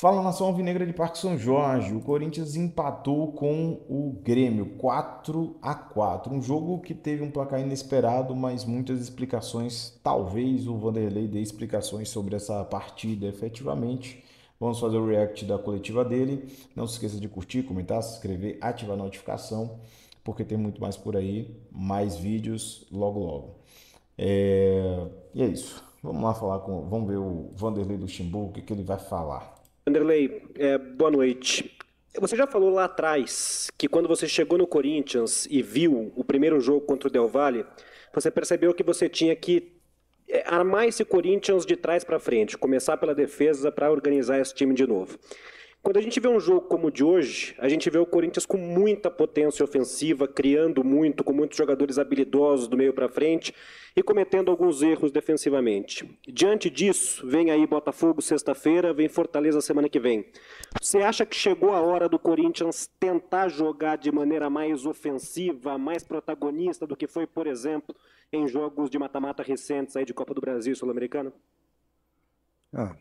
Fala nação alvinegra de Parque São Jorge. O Corinthians empatou com o Grêmio 4 a 4. Um jogo que teve um placar inesperado, mas muitas explicações. Talvez o Vanderlei dê explicações sobre essa partida efetivamente. Vamos fazer o react da coletiva dele. Não se esqueça de curtir, comentar, se inscrever, ativar a notificação, porque tem muito mais por aí, mais vídeos logo logo. É... E é isso. Vamos lá falar com. Vamos ver o Vanderlei do Luxemburgo, o que, que ele vai falar. Anderley, é, boa noite. Você já falou lá atrás que quando você chegou no Corinthians e viu o primeiro jogo contra o Del Valle, você percebeu que você tinha que é, armar esse Corinthians de trás para frente, começar pela defesa para organizar esse time de novo. Quando a gente vê um jogo como o de hoje, a gente vê o Corinthians com muita potência ofensiva, criando muito, com muitos jogadores habilidosos do meio para frente e cometendo alguns erros defensivamente. Diante disso, vem aí Botafogo sexta-feira, vem Fortaleza semana que vem. Você acha que chegou a hora do Corinthians tentar jogar de maneira mais ofensiva, mais protagonista do que foi, por exemplo, em jogos de mata-mata recentes aí de Copa do Brasil e Sul-Americana? Ah,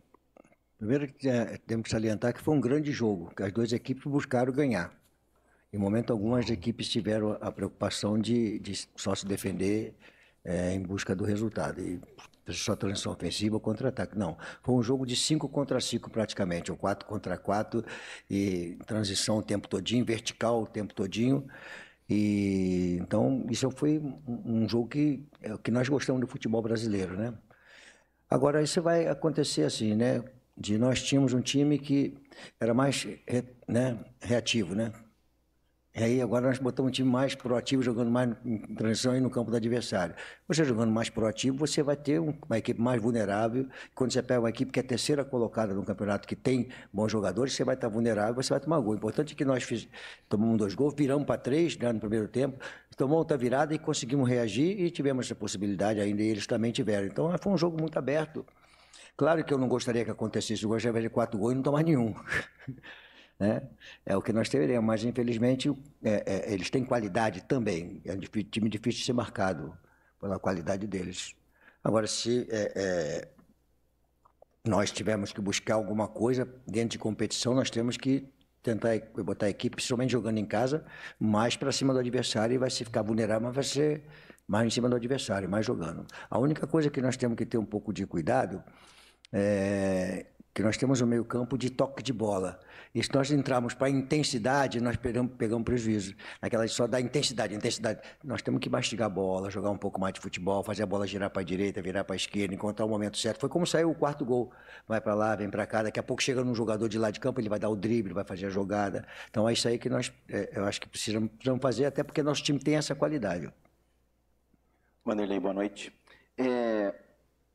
Primeiro é, temos que salientar que foi um grande jogo, que as duas equipes buscaram ganhar. Em momento algumas equipes tiveram a preocupação de, de só se defender é, em busca do resultado. E só transição ofensiva ou contra-ataque. Não. Foi um jogo de 5 contra 5 praticamente, ou 4 contra 4, e transição o tempo todinho, vertical o tempo todinho. E, então, isso foi um jogo que, é, que nós gostamos do futebol brasileiro, né? Agora, isso vai acontecer assim, né? de nós tínhamos um time que era mais né, reativo, né? E aí agora nós botamos um time mais proativo, jogando mais em transição e no campo do adversário. Você jogando mais proativo, você vai ter uma equipe mais vulnerável. Quando você pega uma equipe que é terceira colocada no campeonato, que tem bons jogadores, você vai estar vulnerável, você vai tomar gol. O importante é que nós fiz, tomamos dois gols, viramos para três né, no primeiro tempo, tomamos outra virada e conseguimos reagir e tivemos essa possibilidade ainda, e eles também tiveram. Então foi um jogo muito aberto. Claro que eu não gostaria que acontecesse o Goiás de quatro gols e não tomar nenhum. né? É o que nós teremos, mas infelizmente é, é, eles têm qualidade também. É um time difícil de ser marcado pela qualidade deles. Agora, se é, é, nós tivermos que buscar alguma coisa dentro de competição, nós temos que tentar botar a equipe, principalmente jogando em casa, mais para cima do adversário e vai se ficar vulnerável, mas vai ser mais em cima do adversário, mais jogando. A única coisa que nós temos que ter um pouco de cuidado é, que nós temos um meio campo de toque de bola. E se nós entrarmos para a intensidade, nós pegamos, pegamos prejuízo. de só da intensidade, intensidade. Nós temos que mastigar a bola, jogar um pouco mais de futebol, fazer a bola girar para a direita, virar para a esquerda, encontrar o momento certo. Foi como saiu o quarto gol. Vai para lá, vem para cá. Daqui a pouco chega um jogador de lá de campo, ele vai dar o drible, vai fazer a jogada. Então é isso aí que nós, é, eu acho que precisamos, precisamos, fazer, até porque nosso time tem essa qualidade. Vanderlei, boa noite. É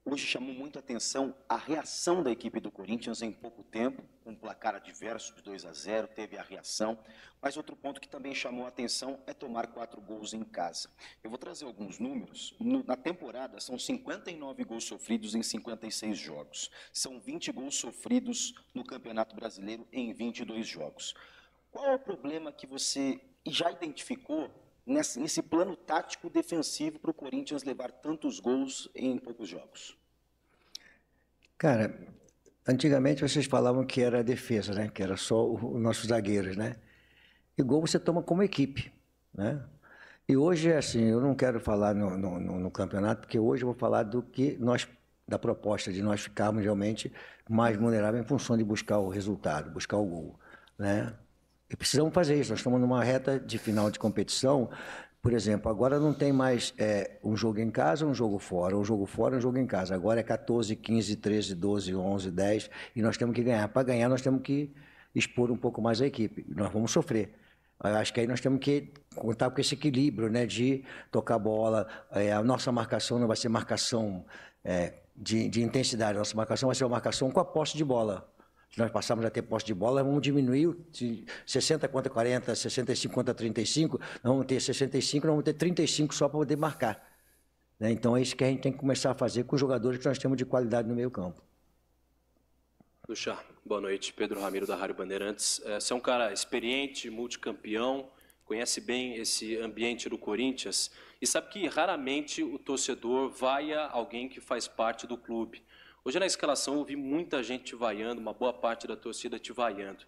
Hoje chamou muito a atenção a reação da equipe do Corinthians em pouco tempo, com um placar adverso de 2 a 0, teve a reação. Mas outro ponto que também chamou a atenção é tomar quatro gols em casa. Eu vou trazer alguns números. No, na temporada, são 59 gols sofridos em 56 jogos. São 20 gols sofridos no Campeonato Brasileiro em 22 jogos. Qual é o problema que você já identificou nesse, nesse plano tático defensivo para o Corinthians levar tantos gols em poucos jogos? Cara, antigamente vocês falavam que era defesa, né? Que era só os nossos zagueiros, né? E gol você toma como equipe, né? E hoje é assim, eu não quero falar no, no, no, campeonato, porque hoje eu vou falar do que nós, da proposta de nós ficarmos realmente mais vulneráveis em função de buscar o resultado, buscar o gol, né? E precisamos fazer isso. Nós estamos numa reta de final de competição. Por exemplo, agora não tem mais é, um jogo em casa, um jogo fora, um jogo fora, um jogo em casa. Agora é 14, 15, 13, 12, 11, 10 e nós temos que ganhar. Para ganhar, nós temos que expor um pouco mais a equipe. Nós vamos sofrer. Eu acho que aí nós temos que contar com esse equilíbrio, né? De tocar bola. É, a nossa marcação não vai ser marcação é, de, de intensidade. A nossa marcação vai ser uma marcação com a posse de bola que nós passamos a ter posse de bola, vamos diminuir de 60 contra 40, 65 contra 35, nós vamos ter 65, nós vamos ter 35 só para poder marcar. Né? Então é isso que a gente tem que começar a fazer com os jogadores que nós temos de qualidade no meio campo. Luchar, boa noite. Pedro Ramiro, da Rádio Bandeirantes. É, você é um cara experiente, multicampeão, conhece bem esse ambiente do Corinthians e sabe que raramente o torcedor vai a alguém que faz parte do clube. Hoje na escalação eu vi muita gente te vaiando, uma boa parte da torcida te vaiando.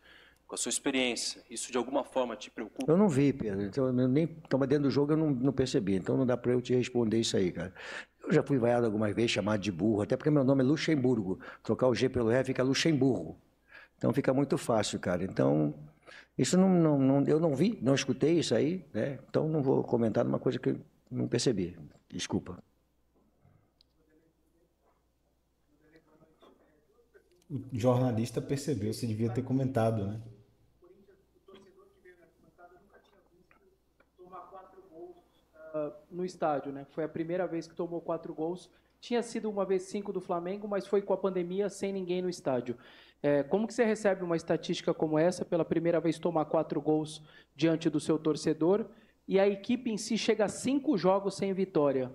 Com a sua experiência, isso de alguma forma te preocupa? Eu não vi, Pedro. Então, eu nem estava dentro do jogo, eu não, não percebi. Então não dá para eu te responder isso aí, cara. Eu já fui vaiado algumas vezes, chamado de burro, até porque meu nome é Luxemburgo. Trocar o G pelo R fica Luxemburgo. Então fica muito fácil, cara. Então, isso não, não, não, eu não vi, não escutei isso aí, né? Então não vou comentar numa coisa que eu não percebi. Desculpa. o jornalista percebeu, você devia ter comentado, né? no estádio, né? Foi a primeira vez que tomou quatro gols. Tinha sido uma vez cinco do Flamengo, mas foi com a pandemia sem ninguém no estádio. É, como que você recebe uma estatística como essa, pela primeira vez tomar quatro gols diante do seu torcedor, e a equipe em si chega a cinco jogos sem vitória?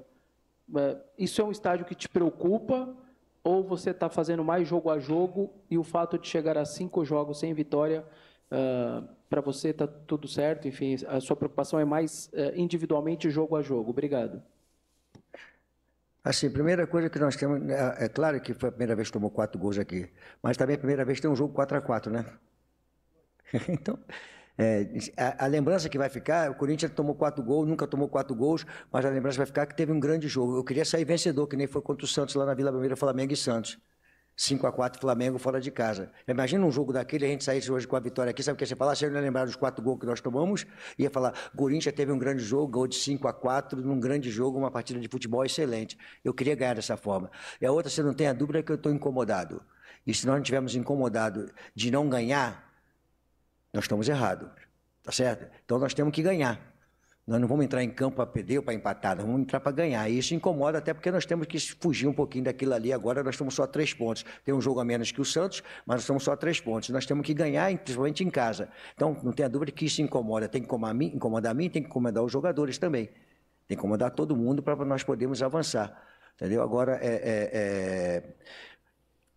É, isso é um estádio que te preocupa? ou você está fazendo mais jogo a jogo e o fato de chegar a cinco jogos sem vitória uh, ah, para você está tudo certo? Enfim, a sua preocupação é mais uh, individualmente jogo a jogo. Obrigado. Assim, primeira coisa que nós temos, é, é claro que foi a primeira vez que tomou quatro gols aqui, mas também é a primeira vez que tem um jogo 4 a 4 né? então, é, a, a, lembrança que vai ficar, o Corinthians tomou quatro gols, nunca tomou quatro gols, mas a lembrança vai ficar que teve um grande jogo. Eu queria sair vencedor, que nem foi contra o Santos lá na Vila Belmiro, Flamengo e Santos. 5 a 4 Flamengo fora de casa. Imagina um jogo daquele, a gente saísse hoje com a vitória aqui, sabe o que você falar? Você não ia lembrar dos quatro gols que nós tomamos, ia falar, Corinthians teve um grande jogo, gol de 5 a 4 num grande jogo, uma partida de futebol excelente. Eu queria ganhar dessa forma. E a outra, você não tem a dúvida que eu estou incomodado. E se nós não tivermos incomodado de não ganhar, nós estamos errados, tá certo? Então nós temos que ganhar. Nós não vamos entrar em campo para perder ou para empatar, nós vamos entrar para ganhar. E isso incomoda até porque nós temos que fugir um pouquinho daquilo ali. Agora nós estamos só a três pontos. Tem um jogo a menos que o Santos, mas nós estamos só a três pontos. Nós temos que ganhar, principalmente em casa. Então, não tenha dúvida que isso incomoda. Tem que incomodar a mim, tem que incomodar os jogadores também. Tem que incomodar todo mundo para nós podermos avançar. Entendeu? Agora, é, é, é...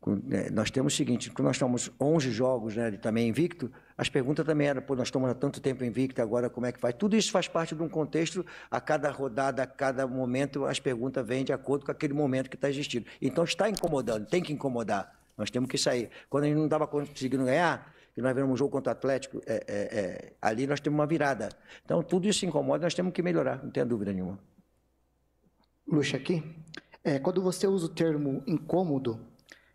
Né, nós temos o seguinte, quando nós estamos 11 jogos né, também invicto, as perguntas também eram, pô, nós estamos há tanto tempo invicto, agora como é que faz? Tudo isso faz parte de um contexto, a cada rodada, a cada momento, as perguntas vêm de acordo com aquele momento que está existindo. Então está incomodando, tem que incomodar, nós temos que sair. Quando a gente não estava conseguindo ganhar, que nós vemos um jogo contra o Atlético, é, é, é, ali nós temos uma virada. Então tudo isso incomoda, nós temos que melhorar, não tenha dúvida nenhuma. Luxa aqui, é, quando você usa o termo incômodo,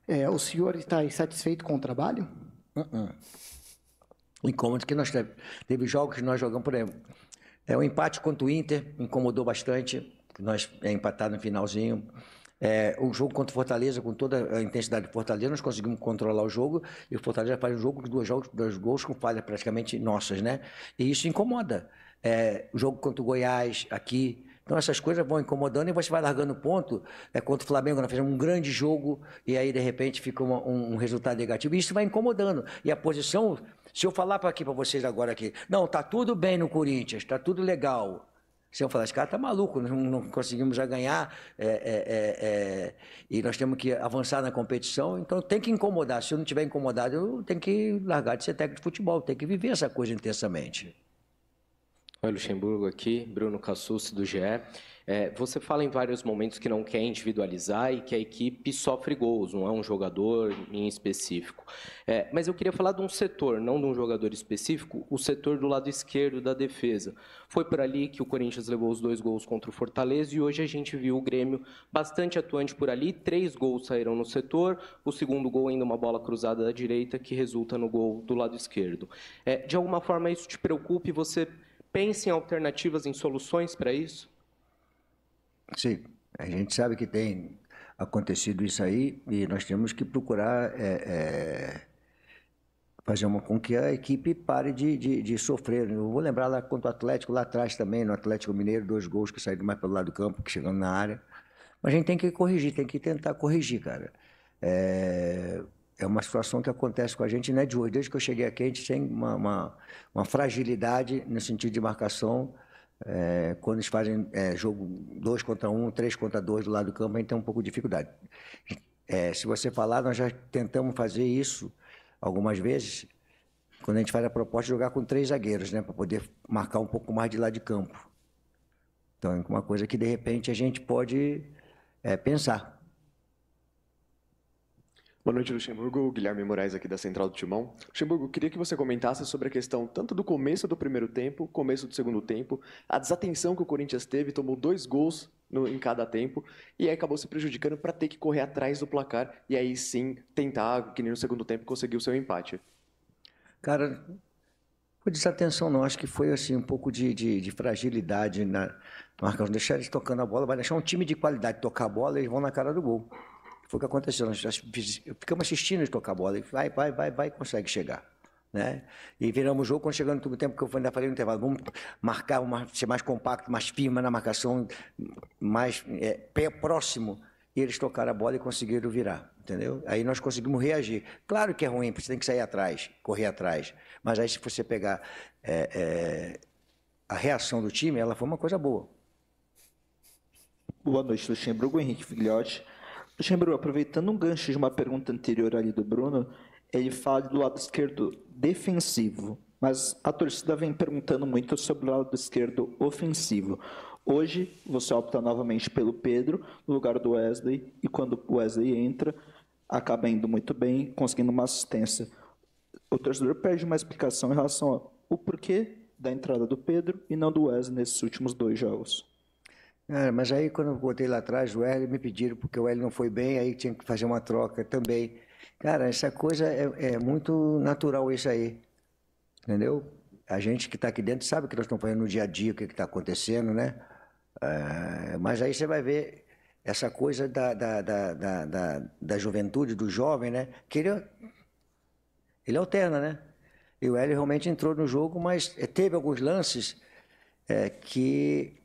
é, o senhor está insatisfeito com o trabalho? Uh-uh. Incômodo que nós teve. Teve jogos que nós jogamos, por exemplo. É, o empate contra o Inter incomodou bastante, nós é empatado no finalzinho. É, o jogo contra o Fortaleza, com toda a intensidade do Fortaleza, nós conseguimos controlar o jogo e o Fortaleza faz um jogo com dois, jogos, dois gols com falhas praticamente nossas, né? E isso incomoda. É, o jogo contra o Goiás aqui, então essas coisas vão incomodando e você vai largando ponto. É contra o Flamengo, nós fizemos um grande jogo e aí de repente fica uma, um, um, resultado negativo. E isso vai incomodando. E a posição, se eu falar para aqui para vocês agora aqui, não, tá tudo bem no Corinthians, tá tudo legal. Se eu falar, esse cara tá maluco, não, não conseguimos já ganhar é, é, é, é, e nós temos que avançar na competição, então tem que incomodar. Se eu não tiver incomodado, eu tenho que largar de ser técnico de futebol, tem que viver essa coisa intensamente. Oi, Luxemburgo aqui, Bruno Cassucci, do GE. É, você fala em vários momentos que não quer individualizar e que a equipe sofre gols, não é um jogador em específico. É, mas eu queria falar de um setor, não de um jogador específico, o setor do lado esquerdo da defesa. Foi por ali que o Corinthians levou os dois gols contra o Fortaleza e hoje a gente viu o Grêmio bastante atuante por ali. Três gols saíram no setor, o segundo gol ainda uma bola cruzada da direita que resulta no gol do lado esquerdo. É, de alguma forma isso te preocupa e você pensa em alternativas, em soluções para isso? Sim, a gente sabe que tem acontecido isso aí e nós temos que procurar é, é, fazer uma, com que a equipe pare de, de, de, sofrer. Eu vou lembrar lá contra o Atlético, lá atrás também, no Atlético Mineiro, dois gols que saíram mais pelo lado do campo, que chegando na área. Mas a gente tem que corrigir, tem que tentar corrigir, cara. É, é uma situação que acontece com a gente, não é de hoje. Desde que eu cheguei aqui, a gente tem uma, uma, uma fragilidade no sentido de marcação. É, quando eles fazem é, jogo 2 contra 1, um, 3 contra 2 do lado do campo, a gente tem um pouco de dificuldade. É, se você falar, nós já tentamos fazer isso algumas vezes, quando a gente faz a proposta de jogar com três zagueiros, né, para poder marcar um pouco mais de lado de campo. Então, é uma coisa que, de repente, a gente pode é, pensar. Boa noite, Luxemburgo. Guilherme Moraes aqui da Central do Timão. Luxemburgo, queria que você comentasse sobre a questão tanto do começo do primeiro tempo, começo do segundo tempo, a desatenção que o Corinthians teve, tomou dois gols no, em cada tempo e aí acabou se prejudicando para ter que correr atrás do placar e aí sim tentar, que nem no segundo tempo, conseguir o seu empate. Cara, foi desatenção não, acho que foi assim um pouco de, de, de fragilidade na marcação. Deixar eles tocando a bola, vai deixar um time de qualidade tocar a bola e eles vão na cara do gol. Foi o que aconteceu. Nós ficamos assistindo ele tocar a bola. E vai, vai, vai, vai, consegue chegar. Né? E viramos o jogo quando chegando no tempo que eu ainda falei no intervalo, vamos marcar, uma, ser mais compacto, mais firme na marcação, mais é, pé próximo. E eles tocaram a bola e conseguiram virar, entendeu? Aí nós conseguimos reagir. Claro que é ruim, porque você tem que sair atrás, correr atrás. Mas aí se você pegar é, é, a reação do time, ela foi uma coisa boa. Boa noite, Luxemburgo, Henrique Filhote. Xembru, aproveitando um gancho de uma pergunta anterior ali do Bruno, ele fala do lado esquerdo defensivo, mas a torcida vem perguntando muito sobre o lado esquerdo ofensivo. Hoje você opta novamente pelo Pedro no lugar do Wesley e quando o Wesley entra acaba indo muito bem, conseguindo uma assistência. O torcedor pede uma explicação em relação ao porquê da entrada do Pedro e não do Wesley nesses últimos dois jogos. É, mas aí quando eu botei lá atrás o L, me pediram, porque o L não foi bem, aí tinha que fazer uma troca também. Cara, essa coisa é, é muito natural isso aí, entendeu? A gente que está aqui dentro sabe o que nós estamos fazendo no dia a dia, o que está acontecendo, né? É, mas aí você vai ver essa coisa da, da, da, da, da, da juventude, do jovem, né? Que ele, é, ele alterna, né? E o Hélio realmente entrou no jogo, mas teve alguns lances é, que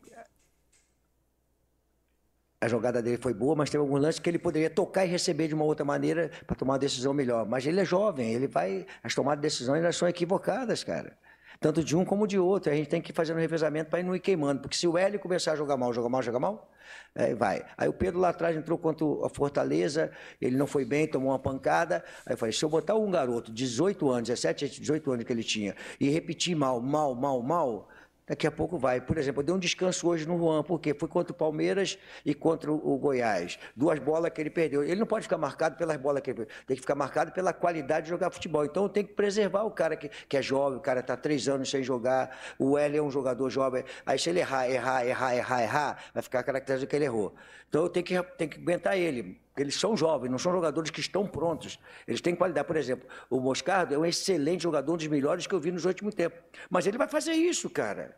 a jogada dele foi boa, mas teve alguns lances que ele poderia tocar e receber de uma outra maneira para tomar uma decisão melhor. Mas ele é jovem, ele vai. As tomadas de decisões ainda são equivocadas, cara. Tanto de um como de outro. A gente tem que fazer um revezamento para não ir queimando. Porque se o Hélio começar a jogar mal, jogar mal, jogar mal, é, vai. Aí o Pedro lá atrás entrou contra a Fortaleza, ele não foi bem, tomou uma pancada. Aí eu falei: se eu botar um garoto, 18 anos, 17, 18 anos que ele tinha, e repetir mal, mal, mal, mal Daqui a pouco vai. Por exemplo, eu dei um descanso hoje no Juan, porque foi contra o Palmeiras e contra o Goiás. Duas bolas que ele perdeu. Ele não pode ficar marcado pelas bolas que ele perdeu. Tem que ficar marcado pela qualidade de jogar futebol. Então tem que preservar o cara que, que é jovem, o cara está três anos sem jogar. O L é um jogador jovem. Aí se ele errar, errar, errar, errar, errar, vai ficar caracterizado que ele errou. Então eu tenho que, tenho que aguentar ele eles são jovens, não são jogadores que estão prontos. Eles têm qualidade. Por exemplo, o Moscardo é um excelente jogador, um dos melhores que eu vi nos últimos tempos. Mas ele vai fazer isso, cara.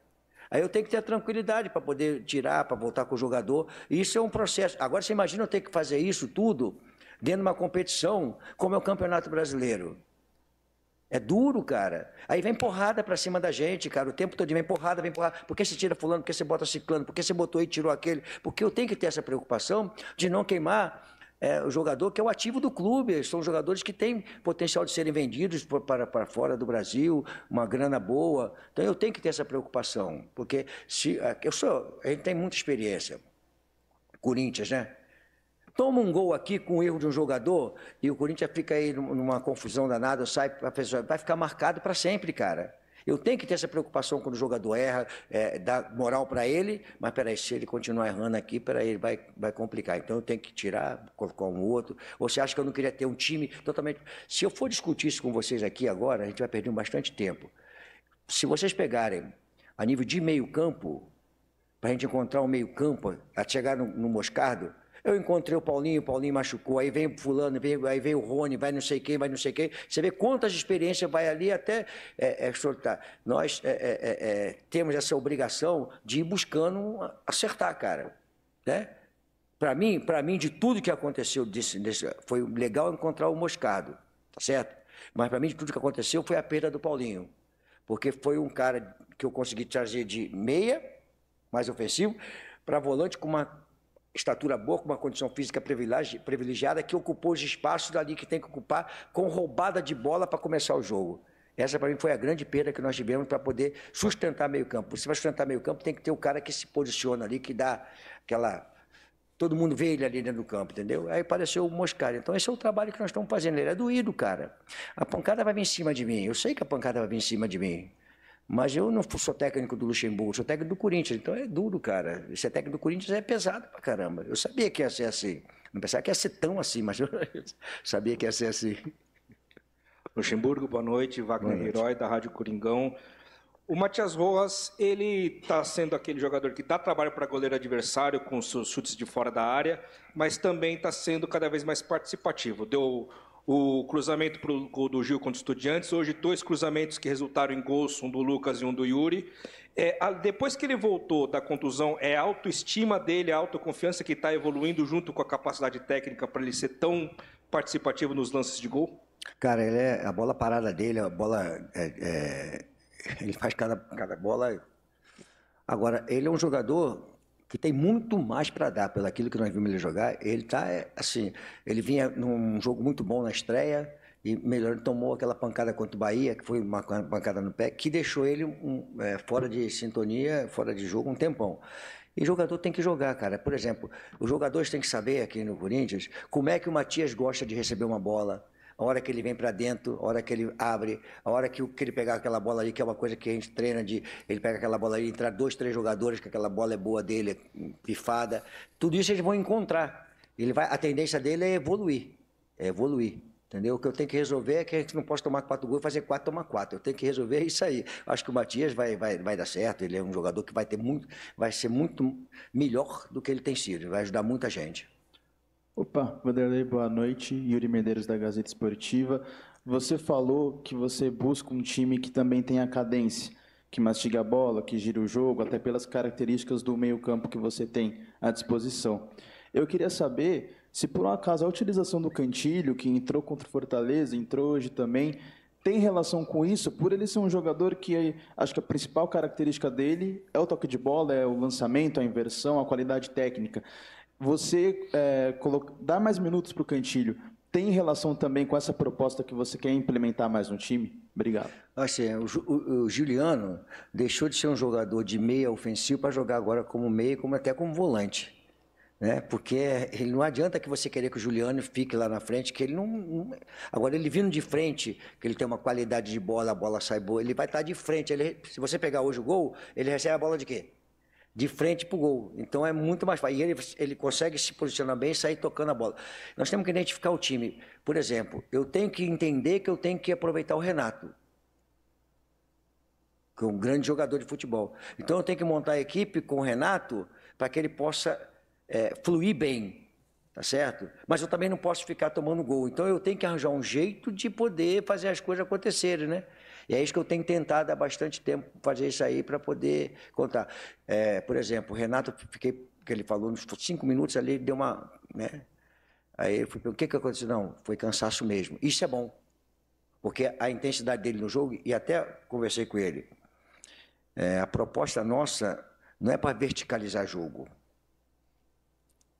Aí eu tenho que ter tranquilidade para poder tirar, para voltar com o jogador. E isso é um processo. Agora você imagina eu ter que fazer isso tudo dentro de uma competição como é o Campeonato Brasileiro. É duro, cara. Aí vem porrada pra cima da gente, cara. O tempo todo vem porrada, vem porrada. Por que você tira fulano? Por que você bota ciclano? Por que você botou e tirou aquele? Porque eu tenho que ter essa preocupação de não queimar é, o jogador que é o ativo do clube. São jogadores que têm potencial de serem vendidos para, para fora do Brasil, uma grana boa. Então eu tenho que ter essa preocupação, porque se é, eu sou, a gente tem muita experiência. Corinthians, né? Toma um gol aqui com o erro de um jogador e o Corinthians fica aí numa confusão danada, sai, a pessoa vai ficar marcado para sempre, cara. Eu tenho que ter essa preocupação quando o jogador erra, é, dar moral para ele, mas peraí, se ele continuar errando aqui, peraí, ele vai, vai complicar. Então eu tenho que tirar, colocar um outro. você acha que eu não queria ter um time totalmente. Se eu for discutir isso com vocês aqui agora, a gente vai perder bastante tempo. Se vocês pegarem a nível de meio-campo, para a gente encontrar um meio-campo, a chegar no, no Moscardo eu encontrei o Paulinho, o Paulinho machucou, aí vem o fulano, vem, aí vem o Rony, vai não sei quem, vai não sei quem. Você vê quantas experiências vai ali até é, é soltar. Nós é, é, é, é, temos essa obrigação de ir buscando acertar, cara. Né? Para mim, para mim, de tudo que aconteceu, desse, desse, foi legal encontrar o Moscado, tá certo? Mas para mim, de tudo que aconteceu, foi a perda do Paulinho. Porque foi um cara que eu consegui trazer de meia, mais ofensivo, para volante com uma estatura boa, com uma condição física privilegiada, que ocupou os espaços ali que tem que ocupar, com roubada de bola para começar o jogo. Essa, para mim, foi a grande perda que nós tivemos para poder sustentar meio-campo. Se vai sustentar meio-campo, tem que ter o cara que se posiciona ali, que dá aquela. Todo mundo vê ele ali dentro do campo, entendeu? Aí apareceu o Moscari. Então, esse é o trabalho que nós estamos fazendo. Ele é doído, cara. A pancada vai vir em cima de mim. Eu sei que a pancada vai vir em cima de mim. Mas eu não sou técnico do Luxemburgo, sou técnico do Corinthians, então é duro, cara. Ser técnico do Corinthians é pesado pra caramba. Eu sabia que ia ser assim. Não pensava que ia ser tão assim, mas eu sabia que ia ser assim. Luxemburgo, boa noite. Wagner boa Herói, da Rádio Coringão. O Matias Rojas, ele está sendo aquele jogador que dá trabalho para goleiro adversário com seus chutes de fora da área, mas também está sendo cada vez mais participativo. Deu o cruzamento pro, do Gil contra o Estudiantes, hoje dois cruzamentos que resultaram em gols, um do Lucas e um do Yuri. É, a, depois que ele voltou da contusão, é a autoestima dele, a autoconfiança que está evoluindo junto com a capacidade técnica para ele ser tão participativo nos lances de gol? Cara, ele é, a bola parada dele, a bola. É, é, ele faz cada, cada bola. Agora, ele é um jogador que tem muito mais para dar pelo aquilo que nós vimos ele jogar. Ele tá é, assim, ele vinha num jogo muito bom na estreia e melhor tomou aquela pancada contra o Bahia, que foi uma pancada no pé, que deixou ele um, é, fora de sintonia, fora de jogo um tempão. E jogador tem que jogar, cara. Por exemplo, os jogadores têm que saber aqui no Corinthians como é que o Matias gosta de receber uma bola a hora que ele vem para dentro, a hora que ele abre, a hora que, ele pegar aquela bola ali, que é uma coisa que a gente treina de ele pega aquela bola ali, entrar dois, três jogadores, que aquela bola é boa dele, é pifada. Tudo isso eles vão encontrar. Ele vai, a tendência dele é evoluir. É evoluir. Entendeu? O que eu tenho que resolver é que a gente não pode tomar quatro gols e fazer quatro, tomar quatro. Eu tenho que resolver isso aí. Acho que o Matias vai, vai, vai dar certo. Ele é um jogador que vai ter muito, vai ser muito melhor do que ele tem sido. Vai ajudar muita gente. Opa, Vanderlei, boa noite. Yuri Medeiros da Gazeta Esportiva. Você falou que você busca um time que também tenha cadência, que mastiga a bola, que gira o jogo, até pelas características do meio-campo que você tem à disposição. Eu queria saber se por um acaso a utilização do Cantilho, que entrou contra o Fortaleza, entrou hoje também, tem relação com isso, por ele ser um jogador que é, acho que a principal característica dele é o toque de bola, é o lançamento, a inversão, a qualidade técnica. Você é, coloca... dá mais minutos para o Cantilho. Tem relação também com essa proposta que você quer implementar mais no time? Obrigado. Assim, é, o, o, o Juliano deixou de ser um jogador de meia ofensivo para jogar agora como meia, como até como volante. Né? Porque ele não adianta que você querer que o Juliano fique lá na frente, que ele não, não, Agora, ele vindo de frente, que ele tem uma qualidade de bola, a bola sai boa, ele vai estar tá de frente. Ele, se você pegar hoje o gol, ele recebe a bola de quê? de frente para o gol. Então é muito mais fácil. E ele, ele consegue se posicionar bem e sair tocando a bola. Nós temos que identificar o time. Por exemplo, eu tenho que entender que eu tenho que aproveitar o Renato, que é um grande jogador de futebol. Então eu tenho que montar a equipe com o Renato para que ele possa é, fluir bem. Tá certo? Mas eu também não posso ficar tomando gol. Então eu tenho que arranjar um jeito de poder fazer as coisas acontecerem, né? E é isso que eu tenho tentado há bastante tempo fazer isso aí para poder contar. É, por exemplo, o Renato, fiquei, que ele falou nos cinco minutos ali, deu uma. Né? Aí eu fui o que, que aconteceu? Não, foi cansaço mesmo. Isso é bom. Porque a intensidade dele no jogo, e até conversei com ele, é, a proposta nossa não é para verticalizar jogo.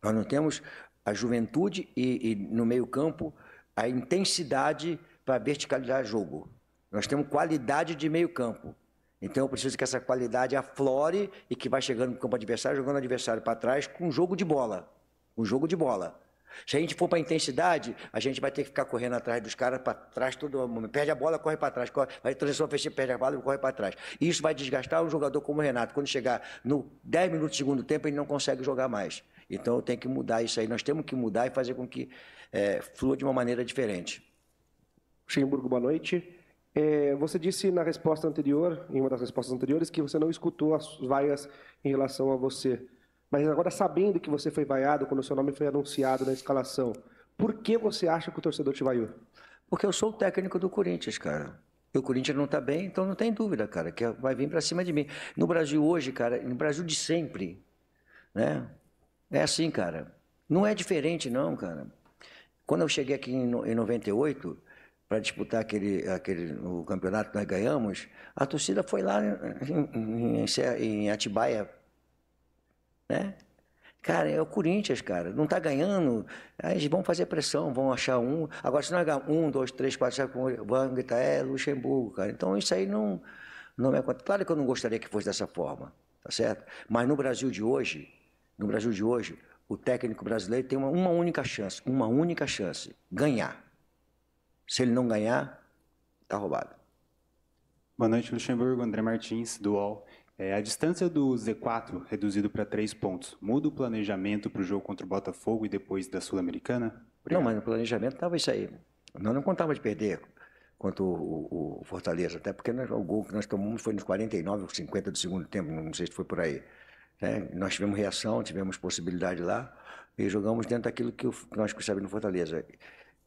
Nós não temos a juventude e, e no meio-campo a intensidade para verticalizar jogo. Nós temos qualidade de meio campo. Então eu preciso que essa qualidade aflore e que vá chegando no campo adversário, jogando o adversário para trás com um jogo de bola. Um jogo de bola. Se a gente for para intensidade, a gente vai ter que ficar correndo atrás dos caras para trás todo mundo. Perde a bola, corre para trás, vai transição fechada, perde a bola e corre para trás. E isso vai desgastar um jogador como o Renato. Quando chegar no 10 minutos do segundo tempo, ele não consegue jogar mais. Então eu tenho que mudar isso aí. Nós temos que mudar e fazer com que é, flua de uma maneira diferente. Luxemburgo, boa noite. É, você disse na resposta anterior, em uma das respostas anteriores, que você não escutou as vaias em relação a você. Mas agora, sabendo que você foi vaiado quando o seu nome foi anunciado na escalação, por que você acha que o torcedor te vaiou? Porque eu sou o técnico do Corinthians, cara. E o Corinthians não está bem, então não tem dúvida, cara, que vai vir para cima de mim. No Brasil hoje, cara, no Brasil de sempre, né? É assim, cara. Não é diferente, não, cara. Quando eu cheguei aqui em 98, para disputar aquele, aquele, o campeonato que nós ganhamos, a torcida foi lá em, em, em Atibaia, né? Cara, é o Corinthians, cara. Não tá ganhando. Aí eles vão fazer pressão, vão achar um. Agora, se não ganhar um, dois, três, quatro, cinco, vão gritar, é Luxemburgo, cara. Então, isso aí não, não me acontece. Claro que eu não gostaria que fosse dessa forma, tá certo? Mas no Brasil de hoje, no Brasil de hoje, o técnico brasileiro tem uma, uma única chance, uma única chance, ganhar. Se ele não ganhar, está roubado. Boa noite, Luxemburgo. André Martins, do UOL. É, a distância do Z4 reduzido para três pontos muda o planejamento para o jogo contra o Botafogo e depois da Sul-Americana? Não, mas no planejamento estava isso aí. Nós não contávamos de perder contra o, o, o Fortaleza, até porque nós, o gol que nós tomamos foi nos 49 ou 50 do segundo tempo, não sei se foi por aí. Né? Nós tivemos reação, tivemos possibilidade lá e jogamos dentro daquilo que, o, que nós sabemos no Fortaleza.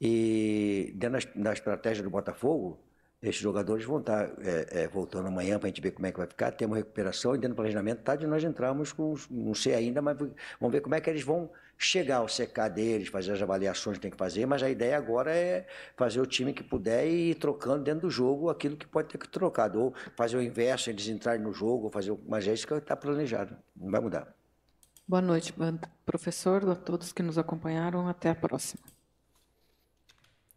E dentro da, da estratégia do Botafogo, esses jogadores vão estar tá, é, é, voltando amanhã para a gente ver como é que vai ficar. Temos recuperação e dentro do planejamento está de nós entrarmos com, não sei ainda, mas vamos ver como é que eles vão chegar ao secar deles, fazer as avaliações que tem que fazer. Mas a ideia agora é fazer o time que puder e ir trocando dentro do jogo aquilo que pode ter que trocar, Ou fazer o inverso, eles entrarem no jogo, fazer é isso que está planejado. Não vai mudar. Boa noite, professor, a todos que nos acompanharam. Até a próxima.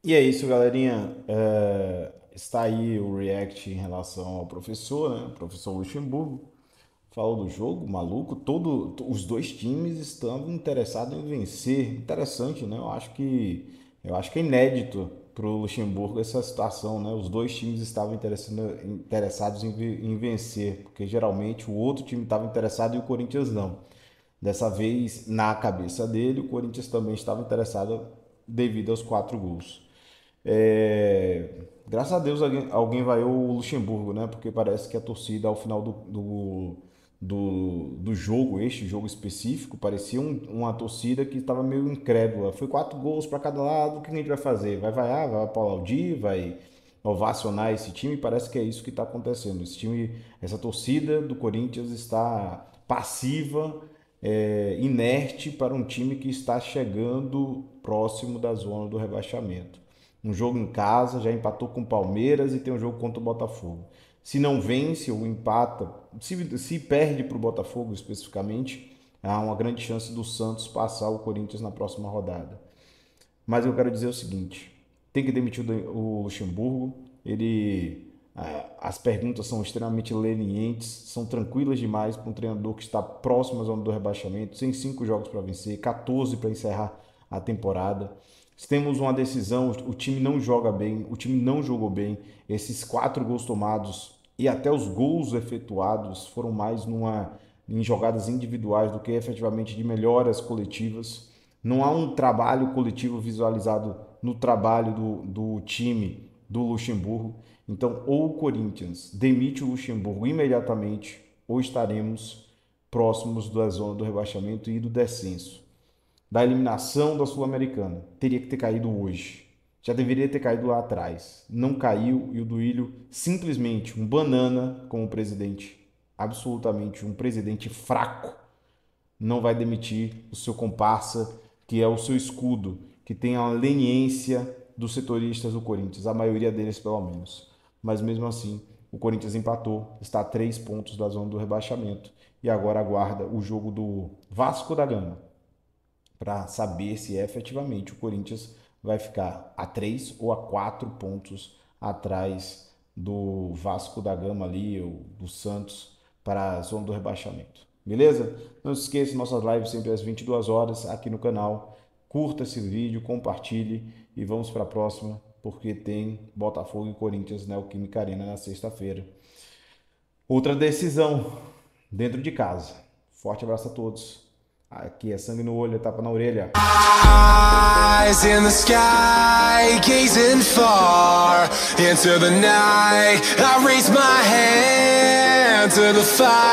E é isso, galerinha. É, está aí o react em relação ao professor, né? O professor Luxemburgo. Falou do jogo, maluco. Todo, os dois times estão interessados em vencer. Interessante, né? Eu acho que, eu acho que é inédito para o Luxemburgo essa situação, né? Os dois times estavam interessados em, em vencer, porque geralmente o outro time estava interessado e o Corinthians não. Dessa vez, na cabeça dele, o Corinthians também estava interessado devido aos quatro gols. É, graças a Deus alguém, alguém vai o Luxemburgo, né? Porque parece que a torcida ao final do, do, do, do jogo, este jogo específico, parecia um, uma torcida que estava meio incrédula. Foi quatro gols para cada lado, o que a gente vai fazer? Vai vaiar, vai aplaudir, vai ovacionar esse time? Parece que é isso que está acontecendo. Esse time, essa torcida do Corinthians está passiva, é, inerte para um time que está chegando próximo da zona do rebaixamento um jogo em casa, já empatou com o Palmeiras e tem um jogo contra o Botafogo. Se não vence ou empata, se, se perde para o Botafogo especificamente, há uma grande chance do Santos passar o Corinthians na próxima rodada. Mas eu quero dizer o seguinte: tem que demitir o Luxemburgo. Ele, é, as perguntas são extremamente lenientes, são tranquilas demais para um treinador que está próximo à zona do rebaixamento, sem cinco jogos para vencer, 14 para encerrar a temporada temos uma decisão, o time não joga bem, o time não jogou bem. Esses quatro gols tomados e até os gols efetuados foram mais numa, em jogadas individuais do que efetivamente de melhoras coletivas. Não há um trabalho coletivo visualizado no trabalho do, do time do Luxemburgo. Então, ou o Corinthians demite o Luxemburgo imediatamente, ou estaremos próximos da zona do rebaixamento e do descenso da eliminação da Sul-Americana. Teria que ter caído hoje. Já deveria ter caído lá atrás. Não caiu e o Duílio simplesmente um banana como presidente. Absolutamente um presidente fraco. Não vai demitir o seu comparsa, que é o seu escudo, que tem a leniência dos setoristas do Corinthians, a maioria deles pelo menos. Mas mesmo assim, o Corinthians empatou, está a três pontos da zona do rebaixamento e agora aguarda o jogo do Vasco da Gama para saber se efetivamente o Corinthians vai ficar a três ou a quatro pontos atrás do Vasco da Gama ali, ou do Santos, para a zona do rebaixamento. Beleza? Não se esqueça, nossas lives sempre às 22 horas aqui no canal. Curta esse vídeo, compartilhe e vamos para a próxima, porque tem Botafogo e Corinthians na né, Arena na sexta-feira. Outra decisão dentro de casa. Forte abraço a todos. Aqui é sangue no olho, tapa na orelha. Eyes in the sky, gazing far into the night. I raise my hand to the fire.